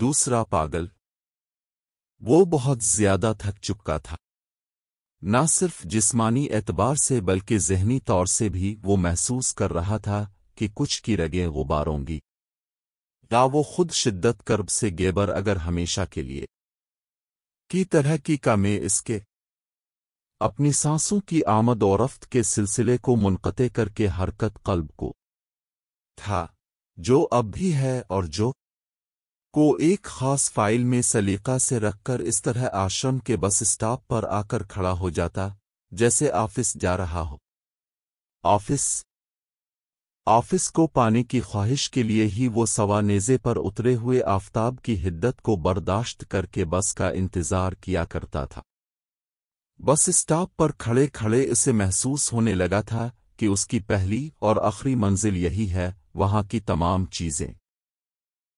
दूसरा पागल वो बहुत ज्यादा थक चुका था न सिर्फ जिस्मानी एतबार से बल्कि जहनी तौर से भी वो महसूस कर रहा था कि कुछ की रगें गुबारोंगी या वो खुद शिद्दत कर्ब से गेबर अगर हमेशा के लिए की तरह की कमे इसके अपनी सांसों की आमद और रफ्त के सिलसिले को मुनक़े करके हरकत कल्ब को था जो अब भी है और जो को एक खास फाइल में सलीका से रखकर इस तरह आश्रम के बस स्टॉप पर आकर खड़ा हो जाता जैसे ऑफिस जा रहा हो ऑफिस ऑफिस को पाने की ख्वाहिश के लिए ही वो सवानेज़े पर उतरे हुए आफताब की हिद्दत को बर्दाश्त करके बस का इंतजार किया करता था बस स्टॉप पर खड़े खड़े इसे महसूस होने लगा था कि उसकी पहली और आखिरी मंजिल यही है वहां की तमाम चीजें